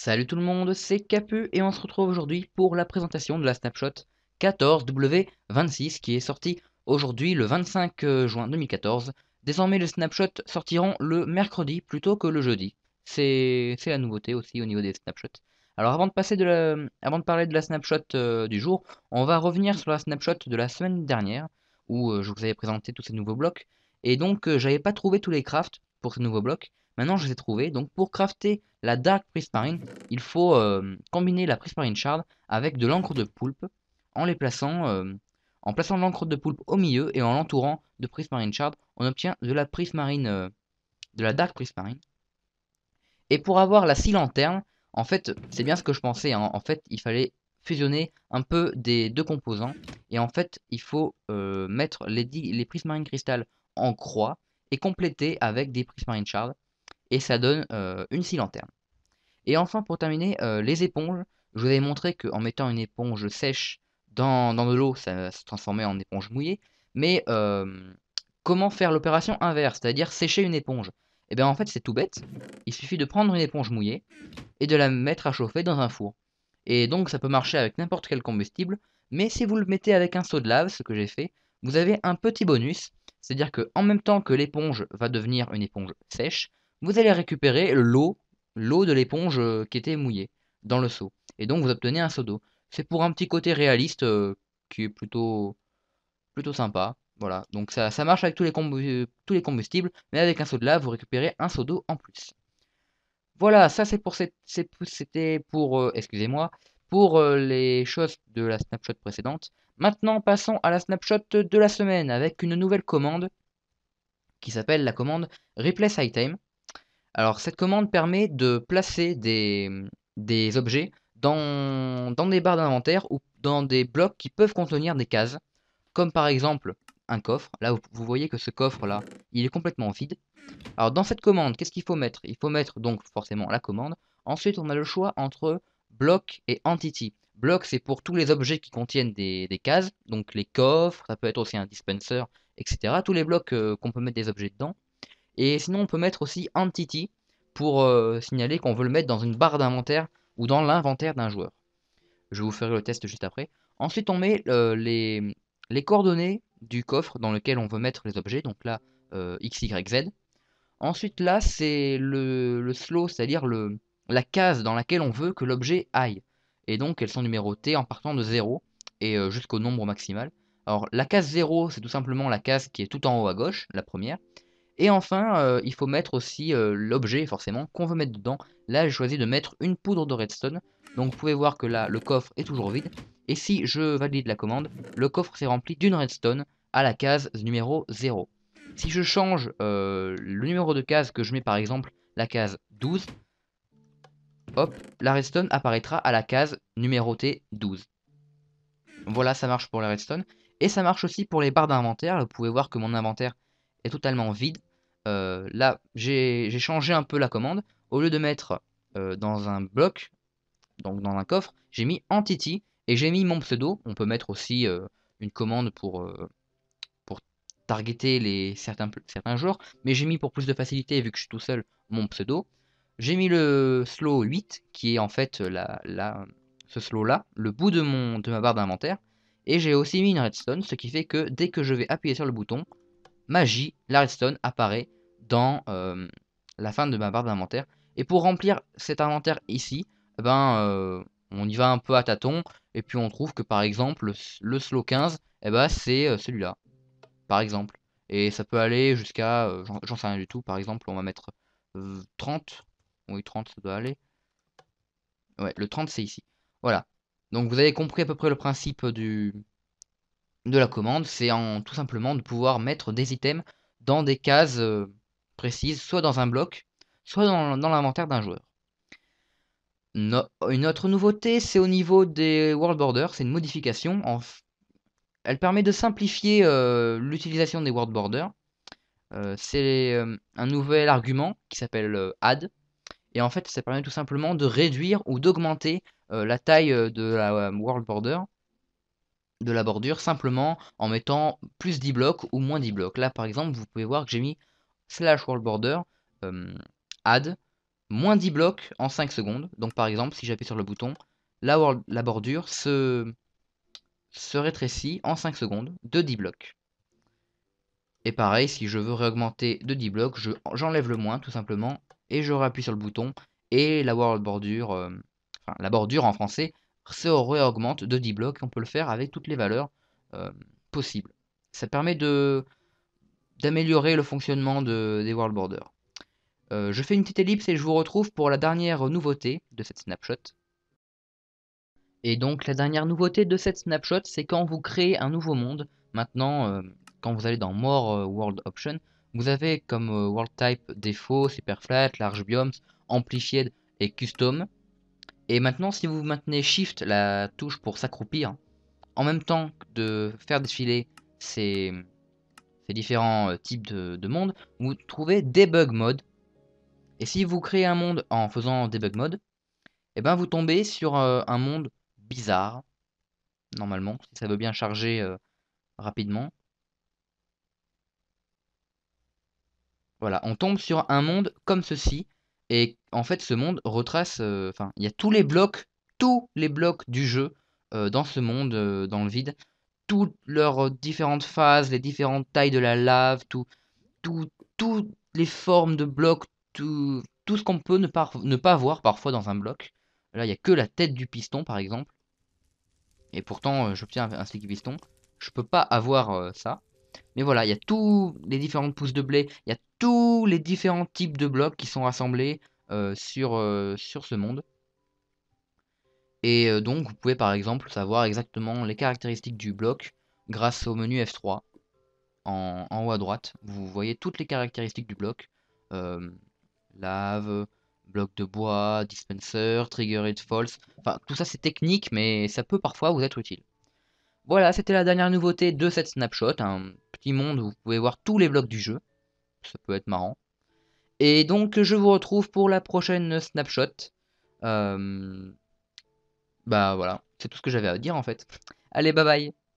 Salut tout le monde, c'est Capu et on se retrouve aujourd'hui pour la présentation de la snapshot 14W26 qui est sortie aujourd'hui le 25 euh, juin 2014. Désormais les snapshots sortiront le mercredi plutôt que le jeudi. C'est la nouveauté aussi au niveau des snapshots. Alors avant de, passer avant de parler de la snapshot euh, du jour, on va revenir sur la snapshot de la semaine dernière où euh, je vous avais présenté tous ces nouveaux blocs. Et donc j'avais pas trouvé tous les crafts pour ces nouveaux blocs. Maintenant, je les ai trouvés. Donc, pour crafter la Dark Prismarine, il faut euh, combiner la Prismarine Shard avec de l'encre de poulpe en les plaçant, euh, en plaçant l'encre de poulpe au milieu et en l'entourant de Prismarine Shard, on obtient de la Prismarine, euh, de la Dark Prismarine. Et pour avoir la scie lanterne, en fait, c'est bien ce que je pensais. Hein. En fait, il fallait fusionner un peu des deux composants. Et en fait, il faut mettre les, Prismarine Crystal en croix et compléter avec des Prismarine Shard et ça donne euh, une scie lanterne. Et enfin, pour terminer, euh, les éponges. Je vous avais montré qu'en mettant une éponge sèche dans, dans de l'eau, ça se transformait en éponge mouillée. Mais euh, comment faire l'opération inverse, c'est-à-dire sécher une éponge et eh bien en fait c'est tout bête, il suffit de prendre une éponge mouillée et de la mettre à chauffer dans un four. Et donc ça peut marcher avec n'importe quel combustible, mais si vous le mettez avec un seau de lave, ce que j'ai fait, vous avez un petit bonus, c'est-à-dire que en même temps que l'éponge va devenir une éponge sèche, vous allez récupérer l'eau, l'eau de l'éponge euh, qui était mouillée dans le seau. Et donc vous obtenez un seau d'eau. C'est pour un petit côté réaliste euh, qui est plutôt, plutôt sympa. Voilà, donc ça, ça marche avec tous les, combustibles, mais avec un seau de lave, vous récupérez un seau d'eau en plus. Voilà, ça c'est pour c'était pour euh, excusez-moi pour les choses de la snapshot précédente. Maintenant, passons à la snapshot de la semaine avec une nouvelle commande qui s'appelle la commande Replace Item. Alors cette commande permet de placer des, des objets dans, des barres d'inventaire ou dans des blocs qui peuvent contenir des cases, comme par exemple un coffre. Là, vous voyez que ce coffre-là, il est complètement vide. Alors dans cette commande, qu'est-ce qu'il faut mettre Il faut mettre donc forcément la commande. Ensuite, on a le choix entre bloc et entity. Bloc, c'est pour tous les objets qui contiennent des, cases, donc les coffres, ça peut être aussi un dispenser, etc. Tous les blocs euh, qu'on peut mettre des objets dedans. Et sinon, on peut mettre aussi Entity pour euh, signaler qu'on veut le mettre dans une barre d'inventaire ou dans l'inventaire d'un joueur. Je vous ferai le test juste après. Ensuite, on met euh, les, les, coordonnées du coffre dans lequel on veut mettre les objets. Donc là, euh, X, Y, Z. Ensuite, là, c'est le, le, slow, c'est-à-dire la case dans laquelle on veut que l'objet aille. Et donc, elles sont numérotées en partant de 0 et jusqu'au nombre maximal. Alors, la case 0, c'est tout simplement la case qui est tout en haut à gauche, la première. Et enfin, euh, il faut mettre aussi euh, l'objet, forcément, qu'on veut mettre dedans. Là, j'ai choisi de mettre une poudre de redstone. Donc, vous pouvez voir que là, le coffre est toujours vide. Et si je valide la commande, le coffre s'est rempli d'une redstone à la case numéro 0. Si je change euh, le numéro de case que je mets, par exemple, la case 12, hop, la redstone apparaîtra à la case numérotée 12. Voilà, ça marche pour la redstone. Et ça marche aussi pour les barres d'inventaire. Vous pouvez voir que mon inventaire est totalement vide. Euh, là, j'ai changé un peu la commande. Au lieu de mettre euh, dans un bloc, donc dans un coffre, j'ai mis Entity et j'ai mis mon pseudo. On peut mettre aussi euh, une commande pour, pour targeter les, certains, certains joueurs, mais j'ai mis pour plus de facilité, vu que je suis tout seul, mon pseudo. J'ai mis le slow 8, qui est en fait la, la, ce slow-là, le bout de, mon, de ma barre d'inventaire. Et j'ai aussi mis une redstone, ce qui fait que dès que je vais appuyer sur le bouton, magie, la redstone apparaît dans euh, la fin de ma barre d'inventaire. Et pour remplir cet inventaire ici, eh ben, euh, on y va un peu à tâtons. Et puis on trouve que par exemple, le slow 15, eh ben, c'est euh, celui-là. Par exemple. Et ça peut aller jusqu'à... J'en sais rien du tout. Par exemple, on va mettre 30. Oui, 30, ça doit aller. Ouais, le 30, c'est ici. Voilà. Donc vous avez compris à peu près le principe du, de la commande, c'est en tout simplement de pouvoir mettre des items dans des cases euh, précises, soit dans un bloc, soit dans, l'inventaire d'un joueur. une autre nouveauté, c'est au niveau des world borders, c'est une modification. En Elle permet de simplifier euh, l'utilisation des world borders. Euh, c'est un nouvel argument qui s'appelle add. Et en fait, ça permet tout simplement de réduire ou d'augmenter la taille de la world border de la bordure simplement en mettant plus 10 blocs ou moins 10 blocs. Là, par exemple, vous pouvez voir que j'ai mis slash world border euh, add moins 10 blocs en 5 secondes. Donc, par exemple, si j'appuie sur le bouton, la, la bordure se, se rétrécit en 5 secondes de 10 blocs. Et pareil, si je veux réaugmenter de 10 blocs, j'enlève le moins tout simplement et je réappuie sur le bouton et la world bordure, euh, enfin la bordure en français, se augmente de 10 blocs. On peut le faire avec toutes les valeurs euh, possibles. Ça permet d'améliorer le fonctionnement des world borders. Euh, je fais une petite ellipse et je vous retrouve pour la dernière nouveauté de cette snapshot. Et donc la dernière nouveauté de cette snapshot, c'est quand vous créez un nouveau monde. Maintenant, euh, quand vous allez dans More World Option, vous avez comme World Type défaut, flat Large Biomes, Amplified et Custom. Et maintenant, si vous maintenez Shift, la touche pour s'accroupir, en même temps de faire défiler ces, différents euh, types de, de mondes, vous trouvez Debug Mode. Et si vous créez un monde en faisant Debug Mode, et eh ben vous tombez sur euh, un monde bizarre, normalement, si ça veut bien charger euh, rapidement. Voilà, on tombe sur un monde comme ceci, et en fait, ce monde retrace. Euh, enfin, il y a tous les blocs, tous les blocs du jeu euh, dans ce monde, euh, dans le vide. Toutes leurs différentes phases, les différentes tailles de la lave, tout, toutes les formes de blocs, tout, tout ce qu'on peut ne pas, ne pas voir parfois dans un bloc. Là, il n'y a que la tête du piston, par exemple. Et pourtant, j'obtiens un sticky piston. Je peux pas avoir ça. Mais voilà, il y a tous les différentes pousses de blé, il y a tous les différents types de blocs qui sont rassemblés euh, sur, euh, sur ce monde. Et euh, donc, vous pouvez par exemple savoir exactement les caractéristiques du bloc grâce au menu F3 en, haut à droite. Vous voyez toutes les caractéristiques du bloc. lave, bloc de bois, dispenser, trigger et false. Enfin, tout ça c'est technique, mais ça peut parfois vous être utile. Voilà, c'était la dernière nouveauté de cette snapshot. Un hein. petit monde où vous pouvez voir tous les blocs du jeu. Ça peut être marrant. Et donc, je vous retrouve pour la prochaine snapshot. Euh, bah voilà, c'est tout ce que j'avais à dire en fait. Allez, bye bye